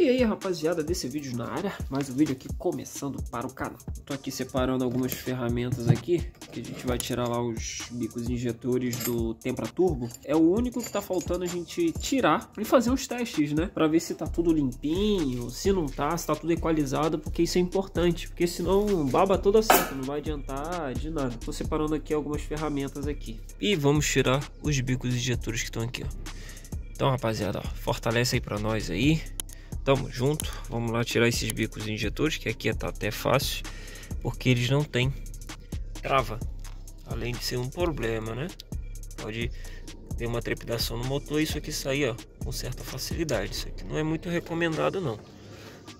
E aí rapaziada desse vídeo na área, mais um vídeo aqui começando para o canal. Tô aqui separando algumas ferramentas aqui, que a gente vai tirar lá os bicos injetores do Tempra Turbo. É o único que tá faltando a gente tirar e fazer uns testes, né? Pra ver se tá tudo limpinho, se não tá, se tá tudo equalizado, porque isso é importante. Porque senão baba toda certa, não vai adiantar de nada. Tô separando aqui algumas ferramentas aqui. E vamos tirar os bicos injetores que estão aqui, ó. Então rapaziada, ó, fortalece aí pra nós aí. Tamo junto. Vamos lá tirar esses bicos injetores, que aqui tá até fácil, porque eles não têm trava. Além de ser um problema, né? Pode ter uma trepidação no motor e isso aqui sair ó, com certa facilidade. Isso aqui não é muito recomendado não.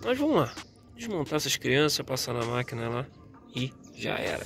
Mas vamos lá. Desmontar essas crianças, passar na máquina lá e já era.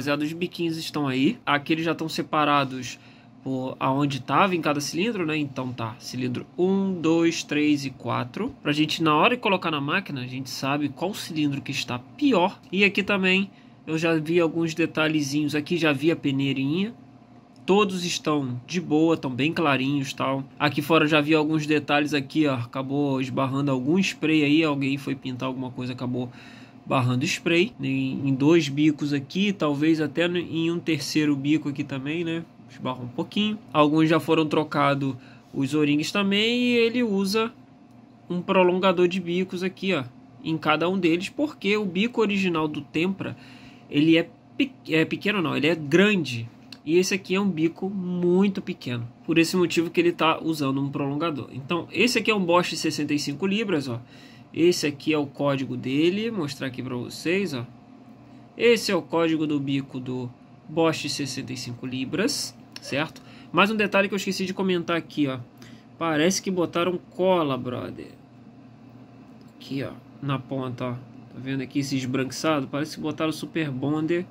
rapaziada, é os biquins estão aí. Aqui eles já estão separados por aonde estava em cada cilindro, né? Então tá, cilindro 1, 2, 3 e 4. Pra gente, na hora de colocar na máquina, a gente sabe qual cilindro que está pior. E aqui também eu já vi alguns detalhezinhos. Aqui já vi a peneirinha. Todos estão de boa, estão bem clarinhos tal. Aqui fora já vi alguns detalhes aqui, ó. Acabou esbarrando algum spray aí, alguém foi pintar alguma coisa, acabou barrando spray né, em, em dois bicos aqui, talvez até em um terceiro bico aqui também, né? Esbarra um pouquinho. Alguns já foram trocados os O-rings também e ele usa um prolongador de bicos aqui, ó, em cada um deles, porque o bico original do Tempra, ele é, pe é pequeno não, ele é grande. E esse aqui é um bico muito pequeno. Por esse motivo que ele está usando um prolongador. Então, esse aqui é um Bosch 65 libras, ó. Esse aqui é o código dele, mostrar aqui para vocês, ó. Esse é o código do bico do Bosch 65 libras, certo? Mais um detalhe que eu esqueci de comentar aqui, ó. Parece que botaram cola, brother. Aqui, ó, na ponta, ó. Tá vendo aqui esse esbranquiçado? Parece que botaram Super Bonder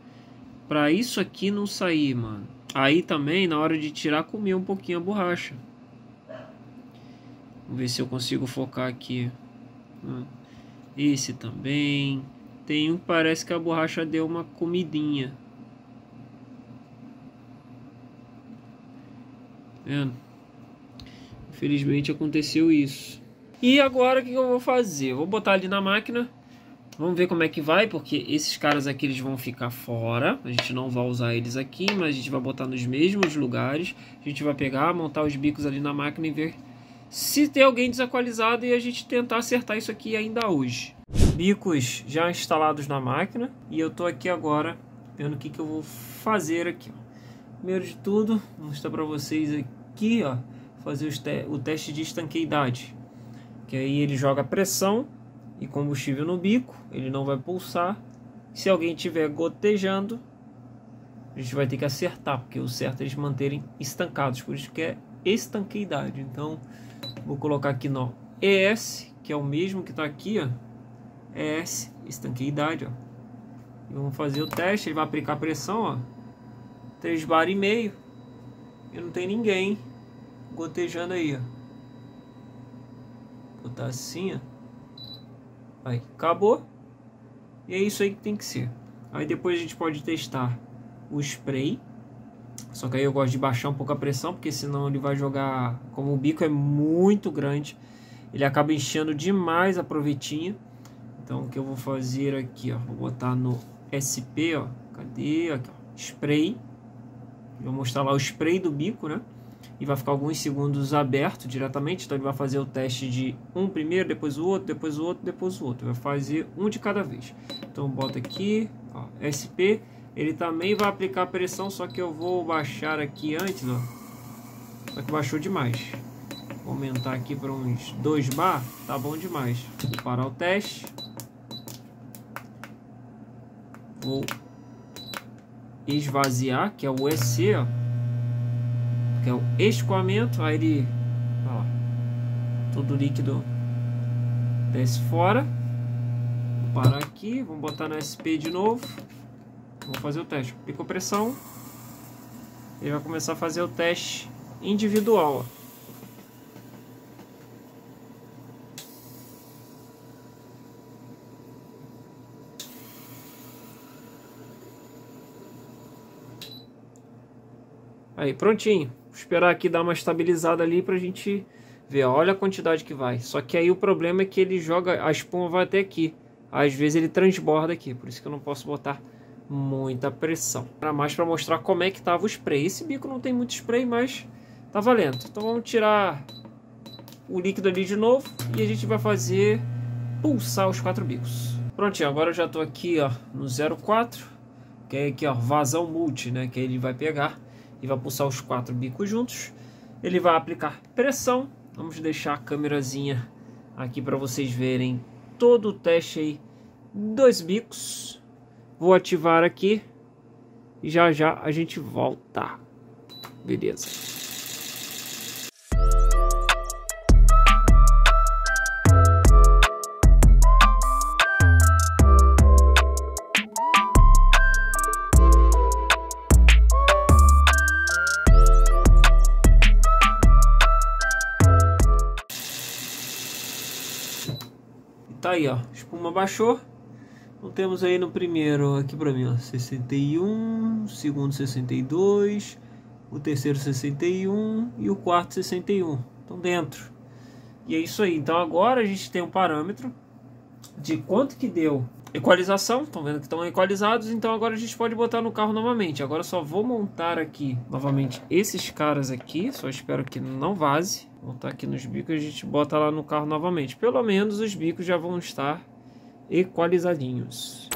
para isso aqui não sair, mano. Aí também, na hora de tirar, comer um pouquinho a borracha. Vamos ver se eu consigo focar aqui. Ah, esse também. Tem um que parece que a borracha deu uma comidinha. Tá vendo? Infelizmente aconteceu isso. E agora o que eu vou fazer? vou botar ali na máquina. Vamos ver como é que vai, porque esses caras aqui eles vão ficar fora. A gente não vai usar eles aqui, mas a gente vai botar nos mesmos lugares. A gente vai pegar, montar os bicos ali na máquina e ver se ter alguém desatualizado e a gente tentar acertar isso aqui ainda hoje. Bicos já instalados na máquina e eu tô aqui agora vendo o que, que eu vou fazer aqui. Primeiro de tudo, vou mostrar para vocês aqui, ó, fazer te o teste de estanqueidade. Que aí ele joga pressão e combustível no bico, ele não vai pulsar. Se alguém tiver gotejando, a gente vai ter que acertar, porque o certo é eles manterem estancados, por isso que é estanqueidade. Então, Vou colocar aqui no ES, que é o mesmo que está aqui, ó. ES, estanqueidade, ó. E vamos fazer o teste, ele vai aplicar pressão, ó. 3 bar e meio. E não tem ninguém gotejando aí, ó. Vou botar assim, ó. Aí, acabou. E é isso aí que tem que ser. Aí depois a gente pode testar o spray só que aí eu gosto de baixar um pouco a pressão, porque senão ele vai jogar. Como o bico é muito grande, ele acaba enchendo demais a provetinha. Então o que eu vou fazer aqui, ó, vou botar no SP, ó, cadê? Aqui, ó, spray. Vou mostrar lá o spray do bico, né? E vai ficar alguns segundos aberto diretamente. Então ele vai fazer o teste de um primeiro, depois o outro, depois o outro, depois o outro. Vai fazer um de cada vez. Então bota aqui, ó, SP ele também vai aplicar pressão, só que eu vou baixar aqui antes, ó. Só que baixou demais. Vou aumentar aqui para uns 2 bar, tá bom demais. Vou parar o teste. Vou esvaziar, que é o EC, ó. Que é o escoamento, aí ele, ó, todo líquido desce fora. Vou parar aqui, vamos botar no SP de novo. Vou fazer o teste. Pico pressão. Ele vai começar a fazer o teste individual. Aí, prontinho. Vou esperar aqui dar uma estabilizada ali pra gente ver. Olha a quantidade que vai. Só que aí o problema é que ele joga... A espuma vai até aqui. Às vezes ele transborda aqui. Por isso que eu não posso botar muita pressão. Era mais para mostrar como é que tava o spray. Esse bico não tem muito spray, mas tá valendo. Então vamos tirar o líquido ali de novo e a gente vai fazer pulsar os quatro bicos. Prontinho, agora eu já tô aqui ó, no 04, que é aqui ó, vazão multi, né, que ele vai pegar e vai pulsar os quatro bicos juntos. Ele vai aplicar pressão. Vamos deixar a câmerazinha aqui para vocês verem todo o teste aí dos bicos. Vou ativar aqui. E já já a gente volta. Beleza. Tá aí, ó. Espuma baixou. Então temos aí no primeiro, aqui para mim, ó, 61, segundo 62, o terceiro 61 e o quarto 61. Estão dentro. E é isso aí. Então agora a gente tem um parâmetro de quanto que deu equalização. Estão vendo que estão equalizados, então agora a gente pode botar no carro novamente. Agora só vou montar aqui novamente esses caras aqui, só espero que não vaze. Montar aqui nos bicos a gente bota lá no carro novamente. Pelo menos os bicos já vão estar equalizadinhos.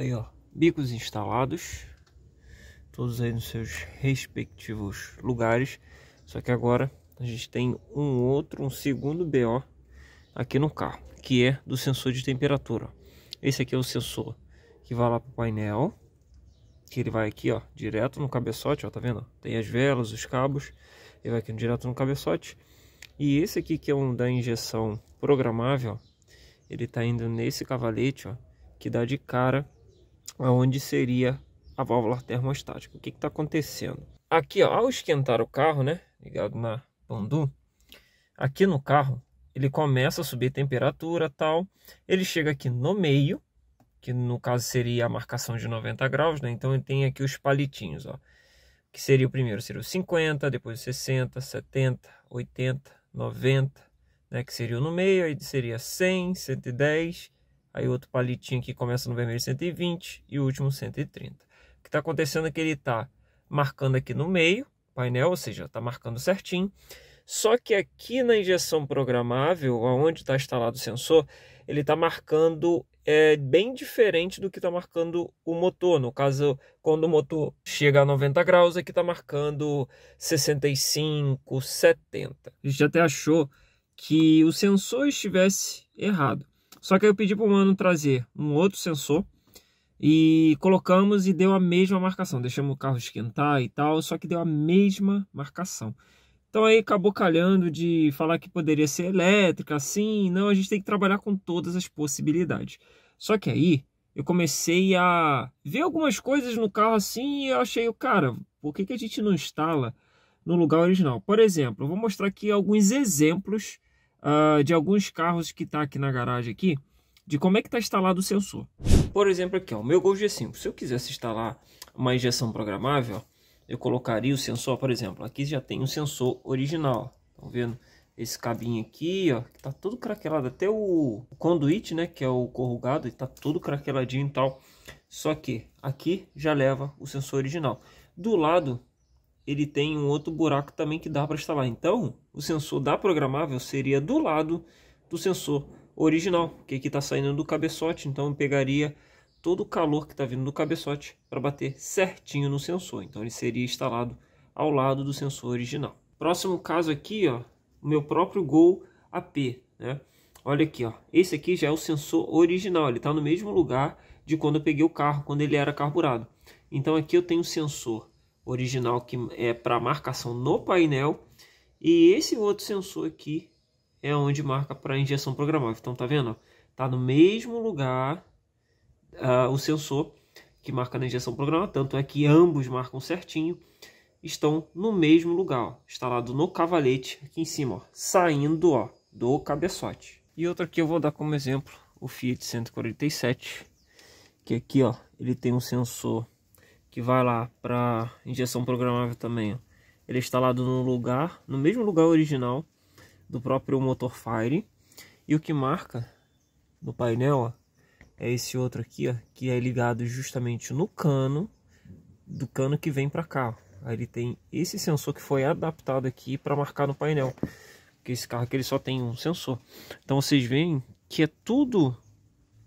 Aí, ó, bicos instalados, todos aí nos seus respectivos lugares. Só que agora a gente tem um outro, um segundo BO aqui no carro, que é do sensor de temperatura. Esse aqui é o sensor que vai lá para o painel, que ele vai aqui, ó, direto no cabeçote, ó, tá vendo? Tem as velas, os cabos, ele vai aqui direto no cabeçote. E esse aqui que é um da injeção programável, ele tá indo nesse cavalete, ó, que dá de cara aonde seria a válvula termostática. O que está acontecendo? Aqui, ó, ao esquentar o carro, né, ligado na Pandu, aqui no carro ele começa a subir a temperatura tal, ele chega aqui no meio, que no caso seria a marcação de 90 graus, né? Então ele tem aqui os palitinhos, ó. Que seria o primeiro, seria o 50, depois o 60, 70, 80, 90, né? Que seria o no meio, aí seria 100, 110, aí outro palitinho que começa no vermelho 120 e o último 130. O que está acontecendo é que ele está marcando aqui no meio, painel, ou seja, está marcando certinho. Só que aqui na injeção programável, onde está instalado o sensor, ele está marcando é, bem diferente do que está marcando o motor. No caso, quando o motor chega a 90 graus, aqui está marcando 65, 70. A gente até achou que o sensor estivesse errado. Só que eu pedi para o mano trazer um outro sensor e colocamos e deu a mesma marcação. Deixamos o carro esquentar e tal, só que deu a mesma marcação. Então aí acabou calhando de falar que poderia ser elétrica, assim, não, a gente tem que trabalhar com todas as possibilidades. Só que aí eu comecei a ver algumas coisas no carro assim e eu achei, o cara, por que, que a gente não instala no lugar original? Por exemplo, eu vou mostrar aqui alguns exemplos uh, de alguns carros que está aqui na garagem aqui, de como é que está instalado o sensor. Por exemplo, aqui, ó, o meu Gol G5. Se eu quisesse instalar uma injeção programável, eu colocaria o sensor, por exemplo, aqui já tem um sensor original. Estão vendo? Esse cabinho aqui, ó, que tá todo craquelado. Até o conduite, né, que é o corrugado, tá todo craqueladinho e tal. Só que aqui já leva o sensor original. Do lado ele tem um outro buraco também que dá para instalar. Então, o sensor da programável seria do lado do sensor original, que aqui é está saindo do cabeçote, então eu pegaria todo o calor que está vindo do cabeçote para bater certinho no sensor. Então ele seria instalado ao lado do sensor original. Próximo caso aqui, ó, o meu próprio Gol AP, né? Olha aqui, ó. Esse aqui já é o sensor original, ele está no mesmo lugar de quando eu peguei o carro, quando ele era carburado. Então aqui eu tenho o sensor original que é para marcação no painel. E esse outro sensor aqui é onde marca para injeção programável. Então tá vendo? Tá no mesmo lugar uh, o sensor que marca na injeção programável. Tanto é que ambos marcam certinho. Estão no mesmo lugar, ó, instalado no cavalete aqui em cima, ó, saindo ó, do cabeçote. E outro aqui eu vou dar como exemplo o Fiat 147, que aqui ó, ele tem um sensor que vai lá para injeção programável também. Ó. Ele é instalado no lugar, no mesmo lugar original do próprio motor Fire. E o que marca no painel ó, é esse outro aqui, ó, que é ligado justamente no cano do cano que vem para cá. Aí ele tem esse sensor que foi adaptado aqui para marcar no painel. Porque esse carro aqui ele só tem um sensor. Então vocês veem que é tudo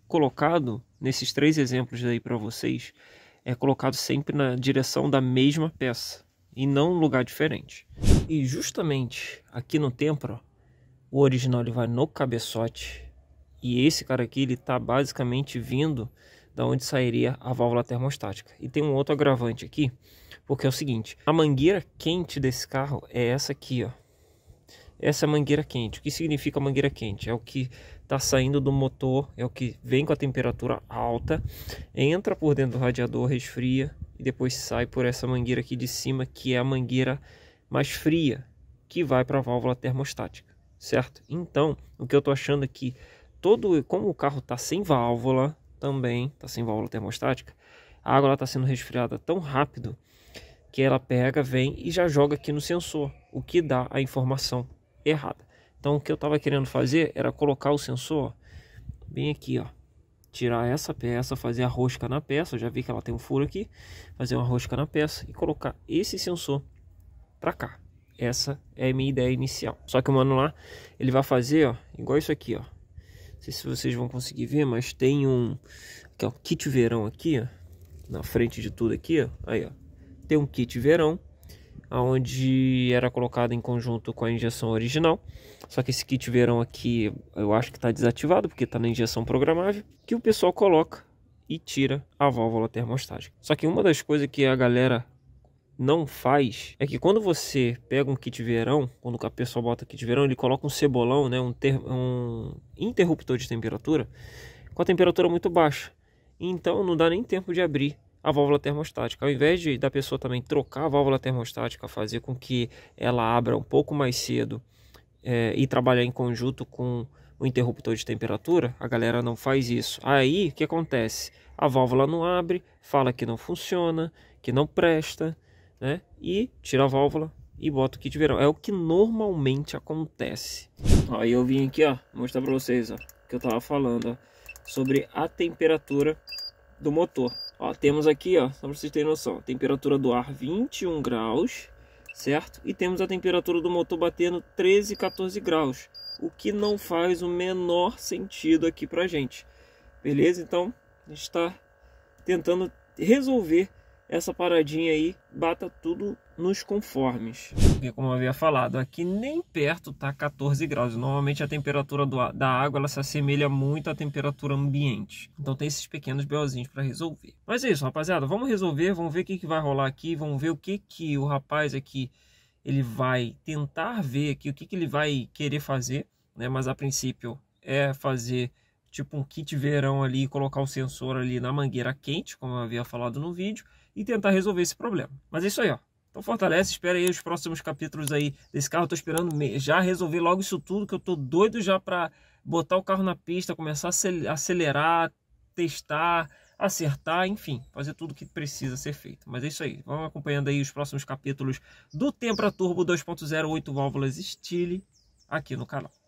colocado nesses três exemplos aí para vocês é colocado sempre na direção da mesma peça e não um lugar diferente. E justamente aqui no templo, o original ele vai no cabeçote e esse cara aqui ele está basicamente vindo da onde sairia a válvula termostática. E tem um outro agravante aqui, porque é o seguinte, a mangueira quente desse carro é essa aqui, ó. Essa é a mangueira quente. O que significa mangueira quente? É o que está saindo do motor, é o que vem com a temperatura alta, entra por dentro do radiador, resfria e depois sai por essa mangueira aqui de cima, que é a mangueira mais fria, que vai para a válvula termostática, certo? Então, o que eu estou achando aqui, é todo, como o carro está sem válvula também, está sem válvula termostática, a água está sendo resfriada tão rápido que ela pega, vem e já joga aqui no sensor, o que dá a informação errada. Então o que eu estava querendo fazer era colocar o sensor bem aqui, ó. Tirar essa peça, fazer a rosca na peça, eu já vi que ela tem um furo aqui, fazer uma rosca na peça e colocar esse sensor para cá. Essa é a minha ideia inicial. Só que o mano lá, ele vai fazer, ó, igual isso aqui, ó. Não sei se vocês vão conseguir ver, mas tem um aqui, ó, kit verão aqui, ó, na frente de tudo aqui, ó. Aí, ó. Tem um kit verão onde era colocado em conjunto com a injeção original. Só que esse kit verão aqui eu acho que está desativado porque está na injeção programável, que o pessoal coloca e tira a válvula termostática. Só que uma das coisas que a galera não faz é que quando você pega um kit verão, quando a pessoa bota kit verão, ele coloca um cebolão, né, um, ter, um interruptor de temperatura com a temperatura muito baixa. Então não dá nem tempo de abrir a válvula termostática. Ao invés de, da pessoa também trocar a válvula termostática, fazer com que ela abra um pouco mais cedo é, e trabalhar em conjunto com o interruptor de temperatura, a galera não faz isso. Aí o que acontece? A válvula não abre, fala que não funciona, que não presta, né? E tira a válvula e bota o kit de verão. É o que normalmente acontece. Aí eu vim aqui, ó, mostrar para vocês, ó, que eu tava falando, ó, sobre a temperatura do motor. Ó, temos aqui, ó, só para vocês terem noção, temperatura do ar 21 graus, certo? E temos a temperatura do motor batendo 13, 14 graus, o que não faz o menor sentido aqui para gente. Beleza? Então, a gente está tentando resolver essa paradinha aí, bata tudo nos conformes. E como eu havia falado, aqui nem perto está 14 graus. Normalmente a temperatura do, da água ela se assemelha muito à temperatura ambiente. Então tem esses pequenos BOzinhos para resolver. Mas é isso, rapaziada. Vamos resolver, vamos ver o que, que vai rolar aqui, vamos ver o que, que o rapaz aqui ele vai tentar ver aqui, o que, que ele vai querer fazer. Né? Mas a princípio é fazer tipo um kit verão ali, colocar o sensor ali na mangueira quente, como eu havia falado no vídeo, e tentar resolver esse problema. Mas é isso aí, ó. Então fortalece, espera aí os próximos capítulos aí desse carro. Eu tô esperando já resolver logo isso tudo, que eu tô doido já para botar o carro na pista, começar a acelerar, testar, acertar, enfim, fazer tudo que precisa ser feito. Mas é isso aí. Vamos acompanhando aí os próximos capítulos do Tempra Turbo 2.08 válvulas Style aqui no canal.